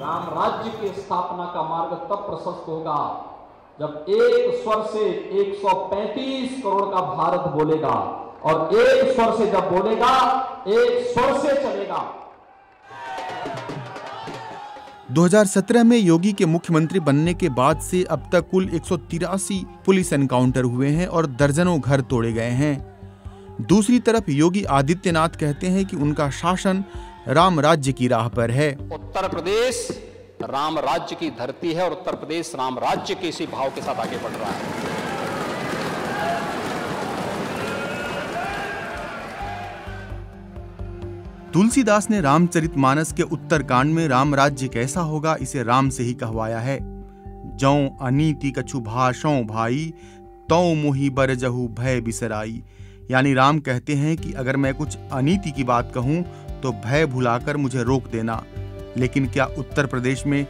राम राज्य के स्थापना का मार्ग तब प्रशस्त होगा जब एक स्वर से 135 करोड़ का भारत बोलेगा और एक स्वर से जब बोलेगा एक स्वर से चलेगा 2017 में योगी के मुख्यमंत्री बनने के बाद से अब तक कुल एक पुलिस एनकाउंटर हुए हैं और दर्जनों घर तोड़े गए हैं दूसरी तरफ योगी आदित्यनाथ कहते हैं कि उनका शासन राम राज्य की राह पर है उत्तर प्रदेश राम राज्य की धरती है और उत्तर प्रदेश राम राज्य के इसी भाव के साथ आगे बढ़ रहा है तुलसीदास ने रामचरितमानस के उत्तरकांड में राम राज्य कैसा होगा इसे राम से ही कहवाया है जौ अनीति कछु भाषो भाई तौ मुहि बरजहु भय बिसराई यानी राम कहते हैं कि अगर मैं कुछ अनीति की बात कहूं तो भय भुलाकर मुझे रोक देना लेकिन क्या उत्तर प्रदेश में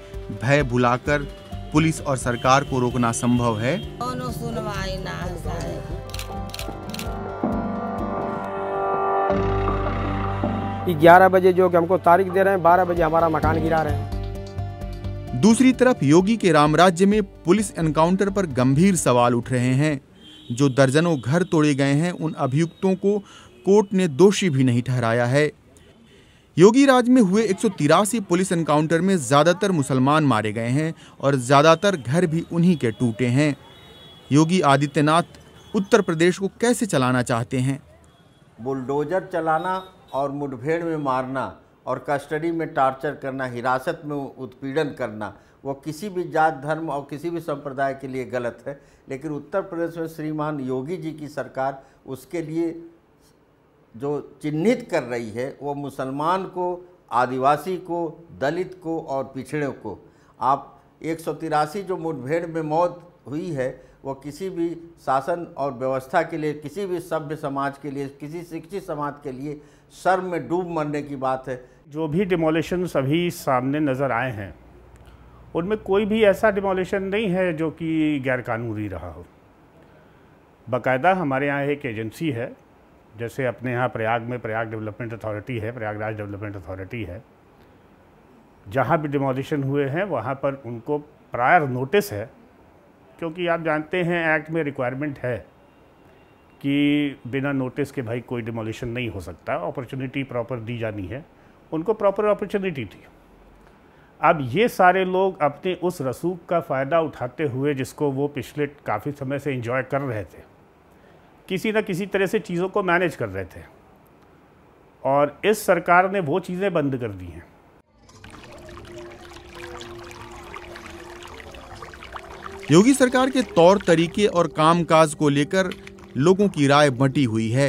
भय भुलाकर पुलिस और सरकार को रोकना संभव है ग्यारह बजे जो कि हमको तारीख दे रहे हैं बारह बजे हमारा मकान गिरा रहे हैं दूसरी तरफ योगी के राम राज्य में पुलिस एनकाउंटर पर गंभीर सवाल उठ रहे हैं जो दर्जनों घर तोड़े गए हैं उन अभियुक्तों को कोर्ट ने दोषी भी नहीं ठहराया है योगी राज में हुए एक पुलिस एनकाउंटर में ज़्यादातर मुसलमान मारे गए हैं और ज़्यादातर घर भी उन्हीं के टूटे हैं योगी आदित्यनाथ उत्तर प्रदेश को कैसे चलाना चाहते हैं बुलडोजर चलाना और मुठभेड़ में मारना और कस्टडी में टार्चर करना हिरासत में उत्पीड़न करना वो किसी भी जात धर्म और किसी भी संप्रदाय के लिए गलत है लेकिन उत्तर प्रदेश में श्रीमान योगी जी की सरकार उसके लिए जो चिन्हित कर रही है वो मुसलमान को आदिवासी को दलित को और पिछड़ों को आप एक जो मुठभेड़ में मौत हुई है वह किसी भी शासन और व्यवस्था के लिए किसी भी सभ्य समाज के लिए किसी शिक्षित समाज के लिए शर्म में डूब मरने की बात है जो भी डिमोलिशन सभी सामने नज़र आए हैं उनमें कोई भी ऐसा डिमोलिशन नहीं है जो कि गैरकानूनी रहा हो बाकायदा हमारे यहाँ एक एजेंसी है जैसे अपने यहाँ प्रयाग में प्रयाग डेवलपमेंट अथॉरिटी है प्रयागराज डेवलपमेंट अथॉरिटी है जहाँ भी डिमोलिशन हुए हैं वहाँ पर उनको प्रायर नोटिस है क्योंकि आप जानते हैं एक्ट में रिक्वायरमेंट है कि बिना नोटिस के भाई कोई डिमोलिशन नहीं हो सकता अपॉर्चुनिटी प्रॉपर दी जानी है उनको प्रॉपर अपॉर्चुनिटी थी अब ये सारे लोग अपने उस रसूख का फ़ायदा उठाते हुए जिसको वो पिछले काफ़ी समय से इंजॉय कर रहे थे किसी न किसी तरह से चीज़ों को मैनेज कर रहे थे और इस सरकार ने वो चीज़ें बंद कर दी हैं योगी सरकार के तौर तरीके और कामकाज को लेकर लोगों की राय बंटी हुई है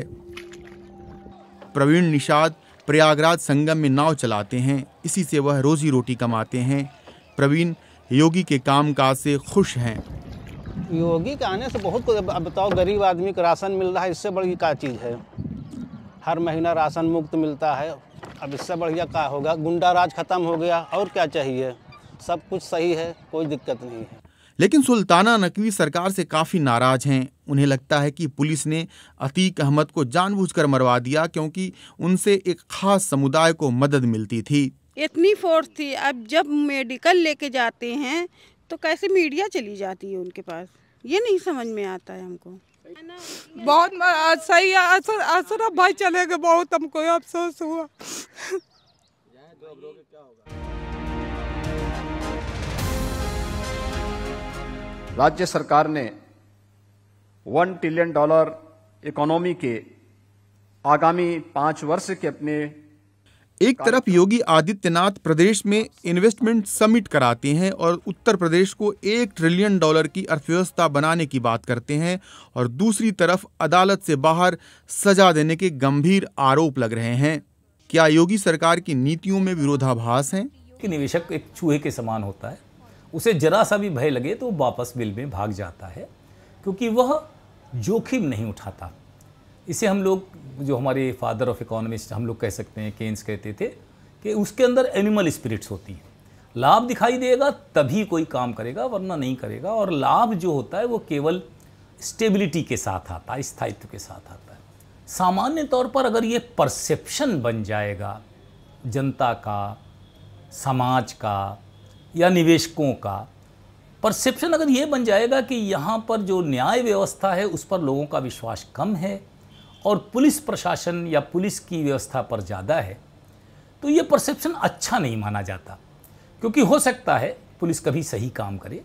प्रवीण निषाद प्रयागराज संगम में नाव चलाते हैं इसी से वह रोजी रोटी कमाते हैं प्रवीण योगी के कामकाज से खुश हैं योगी के आने से बहुत कुछ बताओ गरीब आदमी को राशन मिल रहा है इससे बड़ी क्या चीज़ है हर महीना राशन मुक्त मिलता है अब इससे बढ़िया क्या होगा गुंडा राज खत्म हो गया और क्या चाहिए सब कुछ सही है कोई दिक्कत नहीं है लेकिन सुल्ताना नकवी सरकार से काफ़ी नाराज़ हैं उन्हें लगता है कि पुलिस ने अतीक अहमद को जानबूझकर मरवा दिया क्योंकि उनसे एक ख़ास समुदाय को मदद मिलती थी इतनी फोर्स थी अब जब मेडिकल लेके जाते हैं तो कैसे मीडिया चली जाती है उनके पास ये नहीं समझ में आता है हमको बहुत सही असर असर अब भाई चले गए बहुत हमको अफसोस हुआ राज्य सरकार ने वन ट्रिलियन डॉलर इकोनॉमी के आगामी पांच वर्ष के अपने एक तरफ योगी आदित्यनाथ प्रदेश में इन्वेस्टमेंट समिट कराते हैं और उत्तर प्रदेश को एक ट्रिलियन डॉलर की अर्थव्यवस्था बनाने की बात करते हैं और दूसरी तरफ अदालत से बाहर सजा देने के गंभीर आरोप लग रहे हैं क्या योगी सरकार की नीतियों में विरोधाभास है कि निवेशक एक चूहे के समान होता है उसे जरा सा भी भय लगे तो वापस बिल में भाग जाता है क्योंकि वह जोखिम नहीं उठाता इसे हम लोग जो हमारे फादर ऑफ इकोनॉमिस्ट हम लोग कह सकते हैं केन्स कहते थे कि उसके अंदर एनिमल स्पिरिट्स होती हैं लाभ दिखाई देगा तभी कोई काम करेगा वरना नहीं करेगा और लाभ जो होता है वो केवल स्टेबिलिटी के साथ आता है स्थायित्व के साथ आता है सामान्य तौर पर अगर ये परसेप्शन बन जाएगा जनता का समाज का या निवेशकों का परसेप्शन अगर ये बन जाएगा कि यहाँ पर जो न्याय व्यवस्था है उस पर लोगों का विश्वास कम है और पुलिस प्रशासन या पुलिस की व्यवस्था पर ज़्यादा है तो ये परसेप्शन अच्छा नहीं माना जाता क्योंकि हो सकता है पुलिस कभी सही काम करे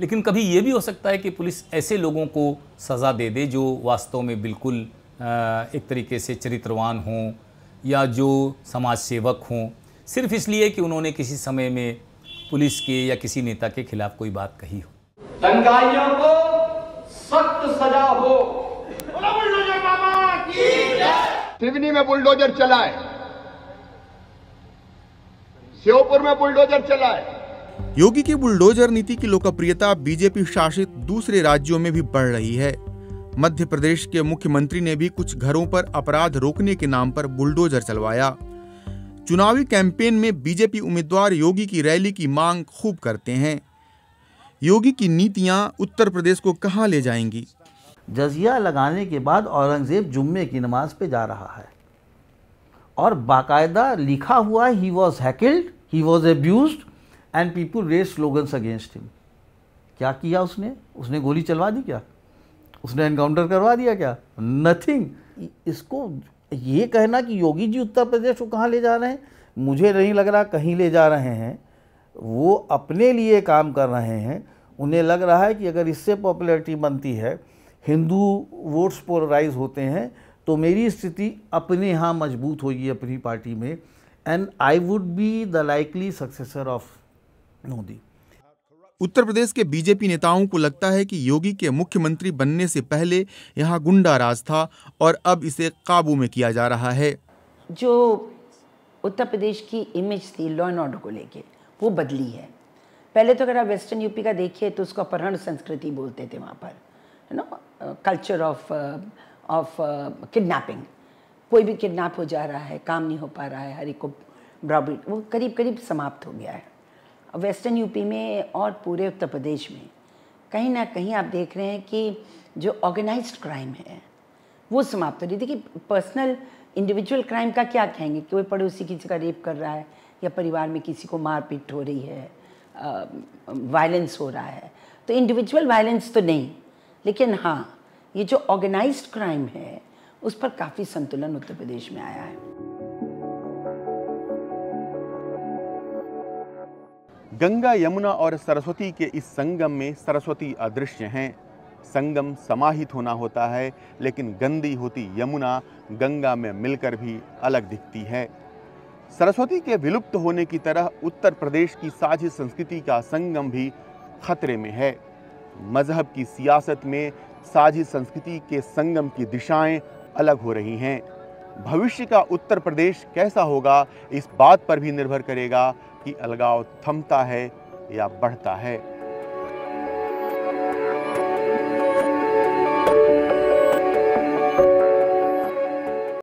लेकिन कभी ये भी हो सकता है कि पुलिस ऐसे लोगों को सज़ा दे दे जो वास्तव में बिल्कुल एक तरीके से चरित्रवान हों या जो समाज सेवक हों सिर्फ इसलिए कि उन्होंने किसी समय में पुलिस के या किसी नेता के खिलाफ कोई बात कही हो दंगाइयों को सख्त सजा हो सिवनी में बुलडोजर चलाए श्योपुर में बुलडोजर चलाए योगी की बुलडोजर नीति की लोकप्रियता बीजेपी शासित दूसरे राज्यों में भी बढ़ रही है मध्य प्रदेश के मुख्यमंत्री ने भी कुछ घरों पर अपराध रोकने के नाम पर बुलडोजर चलवाया चुनावी कैंपेन में बीजेपी उम्मीदवार योगी की रैली की मांग खूब करते हैं योगी की नीतियां उत्तर प्रदेश को कहां ले जाएंगी जजिया लगाने के बाद औरंगज़ेब जुम्मे की नमाज पे जा रहा है और बाकायदा लिखा हुआ he was heckled he was abused and people raised slogans against him क्या किया उसने उसने गोली चलवा दी क्या उसने एनकाउंटर करवा दिया क्या नथिंग इसको ये कहना कि योगी जी उत्तर प्रदेश को कहाँ ले जा रहे हैं मुझे नहीं लग रहा कहीं ले जा रहे हैं वो अपने लिए काम कर रहे हैं उन्हें लग रहा है कि अगर इससे पॉपुलैरिटी बनती है हिंदू वोट्स पोलराइज होते हैं तो मेरी स्थिति अपने यहाँ मजबूत होगी अपनी पार्टी में and I would be the likely successor of Modi Uttar Pradesh के बीजेपी नेताओं को लगता है कि योगी के मुख्यमंत्री बनने से पहले यहाँ गुंडा राज था और अब इसे काबू में किया जा रहा है जो उत्तर प्रदेश की इमेज थी लॉ एंड ऑर्डर को लेके वो बदली है पहले तो अगर आप वेस्टर्न यूपी का देखिए तो उसको अपहरण संस्कृति बोलते थे वहाँ पर है ना कल्चर ऑफ ऑफ किडनैपिंग कोई भी किडनैप हो जा रहा है काम नहीं हो पा रहा है हर एक को ब्रॉबरी वो करीब करीब समाप्त हो गया है वेस्टर्न यूपी में और पूरे उत्तर प्रदेश में कहीं ना कहीं आप देख रहे हैं कि जो ऑर्गेनाइज क्राइम है वो समाप्त हो रही देखिए पर्सनल इंडिविजुअल क्राइम का क्या कहेंगे कि कोई पड़ोसी किसी का रेप कर रहा है या परिवार में किसी को मारपीट हो रही है वायलेंस हो रहा है तो इंडिविजुअल वायलेंस तो नहीं लेकिन हाँ ये जो ऑर्गेनाइज्ड क्राइम है उस पर काफ़ी संतुलन उत्तर प्रदेश में आया है गंगा यमुना और सरस्वती के इस संगम में सरस्वती अदृश्य हैं संगम समाहित होना होता है लेकिन गंदी होती यमुना गंगा में मिलकर भी अलग दिखती है सरस्वती के विलुप्त होने की तरह उत्तर प्रदेश की साझी संस्कृति का संगम भी खतरे में है मज़हब की सियासत में साझी संस्कृति के संगम की दिशाएं अलग हो रही हैं भविष्य का उत्तर प्रदेश कैसा होगा इस बात पर भी निर्भर करेगा कि अलगाव थमता है या बढ़ता है